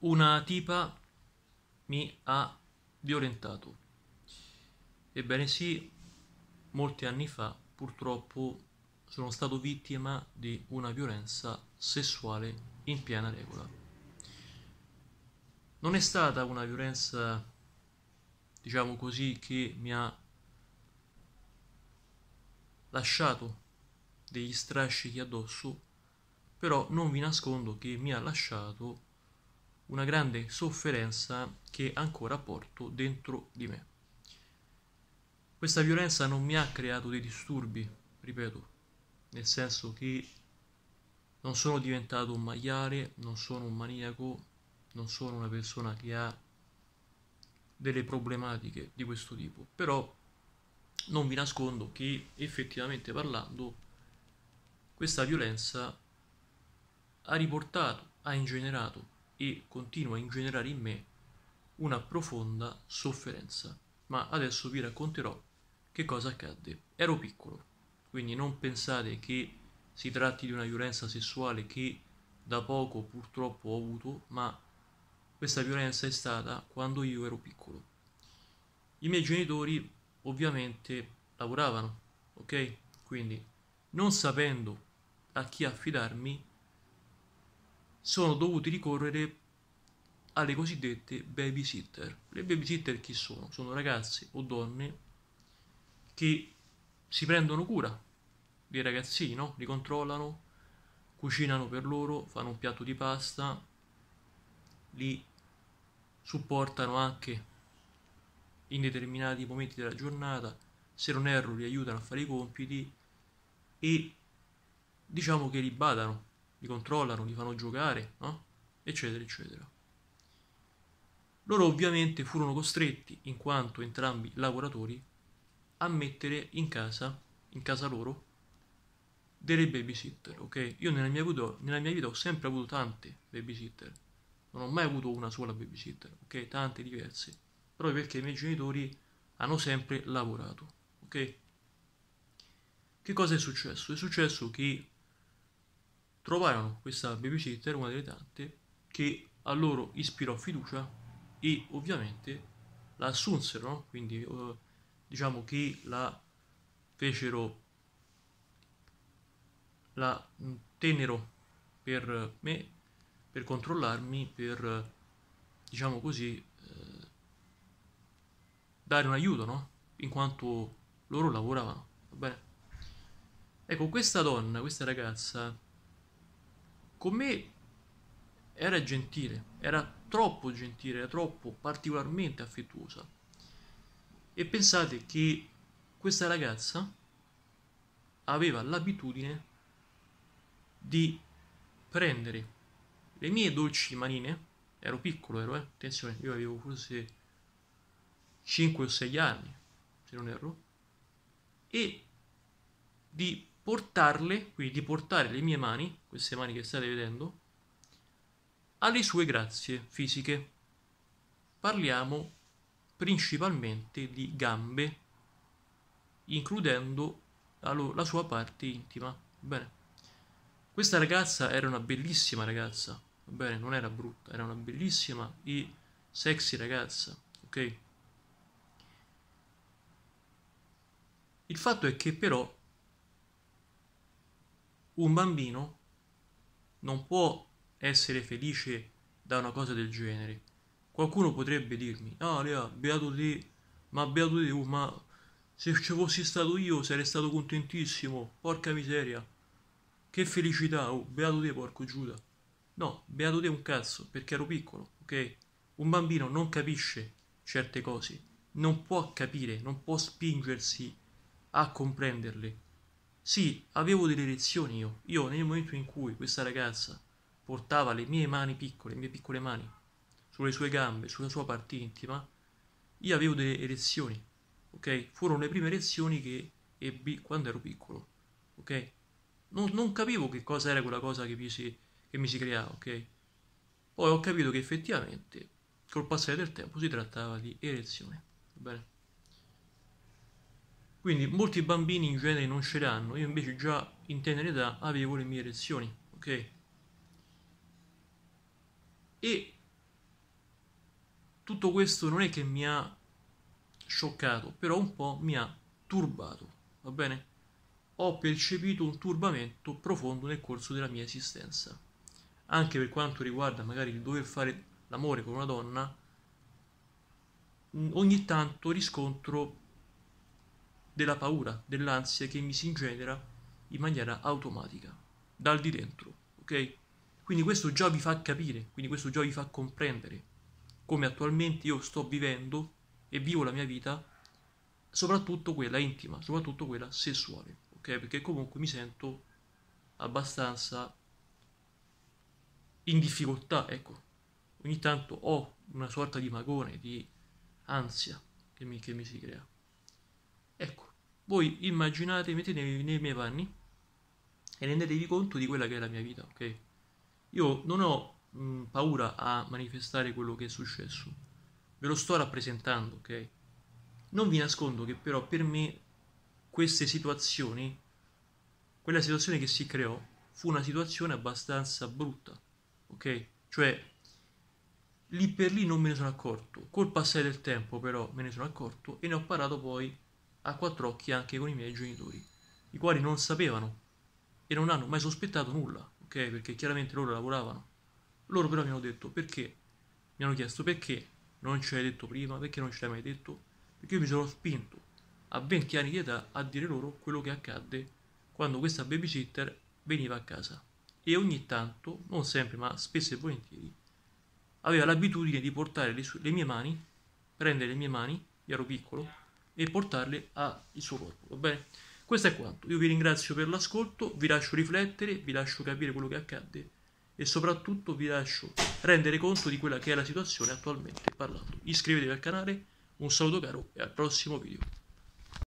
Una tipa mi ha violentato. Ebbene sì, molti anni fa purtroppo sono stato vittima di una violenza sessuale in piena regola. Non è stata una violenza, diciamo così, che mi ha lasciato degli strascichi addosso, però non vi nascondo che mi ha lasciato una grande sofferenza che ancora porto dentro di me. Questa violenza non mi ha creato dei disturbi, ripeto, nel senso che non sono diventato un maiale, non sono un maniaco, non sono una persona che ha delle problematiche di questo tipo, però non vi nascondo che effettivamente parlando questa violenza ha riportato, ha ingenerato e continua a ingenerare in me una profonda sofferenza. Ma adesso vi racconterò che cosa accadde. Ero piccolo, quindi non pensate che si tratti di una violenza sessuale che da poco purtroppo ho avuto, ma questa violenza è stata quando io ero piccolo. I miei genitori ovviamente lavoravano, ok? Quindi non sapendo a chi affidarmi, sono dovuti ricorrere alle cosiddette babysitter. Le babysitter chi sono? Sono ragazzi o donne che si prendono cura dei ragazzini, no? li controllano, cucinano per loro, fanno un piatto di pasta, li supportano anche in determinati momenti della giornata, se non erro li aiutano a fare i compiti e diciamo che li badano li controllano, li fanno giocare, no? eccetera, eccetera. Loro ovviamente furono costretti, in quanto entrambi lavoratori, a mettere in casa, in casa loro, delle babysitter, ok? Io nella mia, vita, nella mia vita ho sempre avuto tante babysitter, non ho mai avuto una sola babysitter, ok? Tante diverse, proprio perché i miei genitori hanno sempre lavorato, ok? Che cosa è successo? È successo che trovarono questa babysitter, una delle tante, che a loro ispirò fiducia e ovviamente la assunsero, no? quindi eh, diciamo che la fecero, la mm, tennero per me, per controllarmi, per diciamo così, eh, dare un aiuto, no? In quanto loro lavoravano, va bene? Ecco, questa donna, questa ragazza, con me era gentile, era troppo gentile, era troppo particolarmente affettuosa. E pensate che questa ragazza aveva l'abitudine di prendere le mie dolci manine, ero piccolo, ero, eh? attenzione, io avevo forse 5 o 6 anni, se non erro, e di portarle, quindi di portare le mie mani, queste mani che state vedendo, alle sue grazie fisiche. Parliamo principalmente di gambe, includendo la sua parte intima. Bene. Questa ragazza era una bellissima ragazza, va bene, non era brutta, era una bellissima e sexy ragazza, ok? Il fatto è che però un bambino non può essere felice da una cosa del genere. Qualcuno potrebbe dirmi, ah Lea, beato te, ma beato te, uh, ma se ci fossi stato io sarei stato contentissimo, porca miseria, che felicità, oh, beato te, porco Giuda. No, beato te un cazzo, perché ero piccolo, ok? Un bambino non capisce certe cose, non può capire, non può spingersi a comprenderle. Sì, avevo delle lezioni io. Io nel momento in cui questa ragazza portava le mie mani piccole, le mie piccole mani, sulle sue gambe, sulla sua parte intima, io avevo delle erezioni, ok? Furono le prime erezioni che ebbi quando ero piccolo, ok? Non, non capivo che cosa era quella cosa che mi, si, che mi si creava, ok? Poi ho capito che effettivamente, col passare del tempo, si trattava di erezione, va bene? Quindi molti bambini in genere non ce l'hanno, io invece già in tenera età avevo le mie erezioni, ok? E tutto questo non è che mi ha scioccato, però un po' mi ha turbato, va bene? Ho percepito un turbamento profondo nel corso della mia esistenza. Anche per quanto riguarda magari il dover fare l'amore con una donna, ogni tanto riscontro della paura, dell'ansia che mi si ingenera in maniera automatica, dal di dentro, ok? Quindi questo già vi fa capire, quindi questo già vi fa comprendere come attualmente io sto vivendo e vivo la mia vita, soprattutto quella intima, soprattutto quella sessuale, ok? Perché comunque mi sento abbastanza in difficoltà, ecco. Ogni tanto ho una sorta di magone, di ansia che mi, che mi si crea. Ecco, voi immaginate, mettetevi nei miei panni e rendetevi conto di quella che è la mia vita, ok? Io non ho mh, mm, paura a manifestare quello che è successo, ve lo sto rappresentando, ok? Non vi nascondo che però per me queste situazioni, quella situazione che si creò, fu una situazione abbastanza brutta, ok? Cioè, lì per lì non me ne sono accorto, col passare del tempo però me ne sono accorto e ne ho parlato poi a quattro occhi anche con i miei genitori, i quali non sapevano e non hanno mai sospettato nulla, ok? Perché chiaramente loro lavoravano. Loro però mi hanno detto perché, mi hanno chiesto perché non ce l'hai detto prima, perché non ce l'hai mai detto, perché io mi sono spinto a 20 anni di età a dire loro quello che accadde quando questa babysitter veniva a casa e ogni tanto, non sempre ma spesso e volentieri, aveva l'abitudine di portare le, le mie mani, prendere le mie mani, io ero piccolo, e portarle al suo corpo, va bene? Questo è quanto, io vi ringrazio per l'ascolto, vi lascio riflettere, vi lascio capire quello che accadde e soprattutto vi lascio rendere conto di quella che è la situazione attualmente parlando. Iscrivetevi al canale, un saluto caro e al prossimo video.